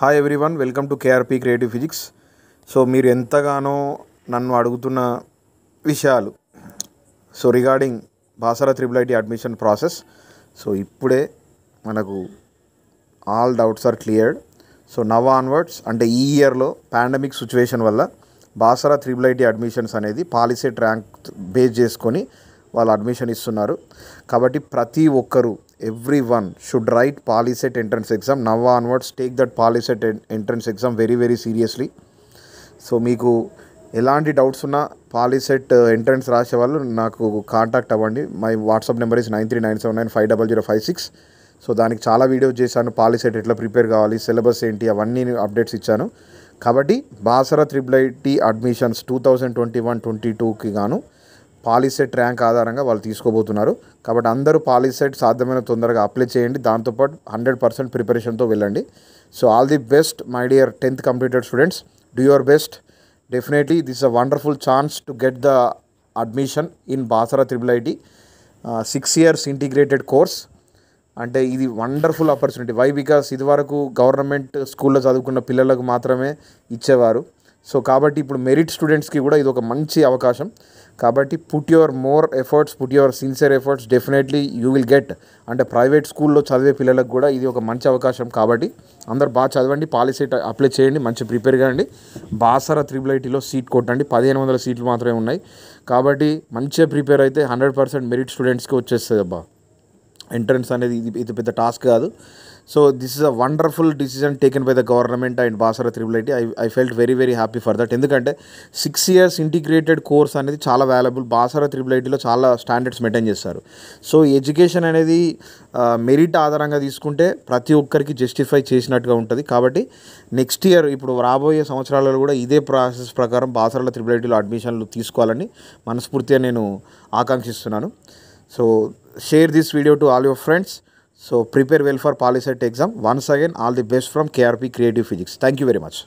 Hi one welcome to KRP creative physics so మీరు ఎంతగానో నన్ను అడుగుతున్న విషయాలు so regarding Basara triple IT admission process so ఇప్పుడే మనకు all doubts are cleared so now onwards అంటే ఈ ఇయర్లో పాండమిక్ సిచ్యువేషన్ వల్ల బాసరా త్రిబుల్ ఐటీ అడ్మిషన్స్ అనేది పాలిసెట్ ర్యాంక్ బేస్ చేసుకొని వాళ్ళు అడ్మిషన్ ఇస్తున్నారు కాబట్టి ప్రతి ఒక్కరూ every one should write POLYCET entrance exam now onwards take that POLYCET entrance exam very very seriously so మీకు ఎలాంటి డౌట్స్ ఉన్నా పాలిసెట్ ఎంట్రన్స్ రాసేవాళ్ళు నాకు కాంటాక్ట్ అవ్వండి my WhatsApp number is nine three nine seven nine five double zero five six so దానికి చాలా videos చేశాను POLYCET ఎట్లా ప్రిపేర్ కావాలి సిలబస్ ఏంటి అవన్నీ అప్డేట్స్ ఇచ్చాను కాబట్టి Basara triple IT admissions two thousand twenty one twenty టూకి గాను పాలిసెట్ ర్యాంక్ ఆధారంగా వాళ్ళు తీసుకోబోతున్నారు కాబట్టి అందరూ పాలిసెట్ సాధ్యమైన తొందరగా అప్లై చేయండి దాంతోపాటు హండ్రెడ్ పర్సెంట్ ప్రిపరేషన్తో వెళ్ళండి so all the best my dear tenth completed students do your best definitely this a wonderful chance to get the admission in Basara triple IT six years integrated course అంటే ఇది wonderful opportunity why because ఇది వరకు government స్కూల్లో చదువుకున్న పిల్లలకు మాత్రమే ఇచ్చేవారు so కాబట్టి ఇప్పుడు మెరిట్ స్టూడెంట్స్కి కూడా ఇది ఒక మంచి అవకాశం కాబట్టి put your more efforts put your sincere efforts definitely you will get అంటే ప్రైవేట్ స్కూల్లో చదివే పిల్లలకు కూడా ఇది ఒక మంచి అవకాశం కాబట్టి అందరు బాగా చదవండి పాలసీ అప్లై చేయండి మంచి ప్రిపేర్ కాండి బాసర త్రిబుల్ ఐటీలో సీట్ కొట్టండి పదిహేను వందల సీట్లు మాత్రమే ఉన్నాయి కాబట్టి మంచిగా ప్రిపేర్ అయితే హండ్రెడ్ పర్సెంట్ మెరిట్ స్టూడెంట్స్కి వచ్చేస్తుంది అబ్బా ఎంట్రన్స్ అనేది ఇది ఇది పెద్ద టాస్క్ కాదు so this is a wonderful decision taken by the government and Basara triple IT I I felt very very happy for that ఎందుకంటే సిక్స్ ఇయర్స్ ఇంటిగ్రేటెడ్ కోర్స్ అనేది చాలా వాల్యుబుల్ బాసరా త్రిబుల్ ఐటీలో చాలా స్టాండర్డ్స్ మెయింటైన్ చేస్తారు సో ఎడ్యుకేషన్ అనేది merit ఆధారంగా తీసుకుంటే ప్రతి ఒక్కరికి జస్టిఫై చేసినట్టుగా ఉంటుంది కాబట్టి నెక్స్ట్ ఇయర్ ఇప్పుడు రాబోయే సంవత్సరాలలో కూడా ఇదే ప్రాసెస్ ప్రకారం బాసరాల త్రిబుల్ ఐటీలో అడ్మిషన్లు తీసుకోవాలని మనస్ఫూర్తిగా నేను ఆకాంక్షిస్తున్నాను so share this video to all your friends. So prepare well for Poly exam. Once again, all the best from KRP Creative Physics. Thank you very much.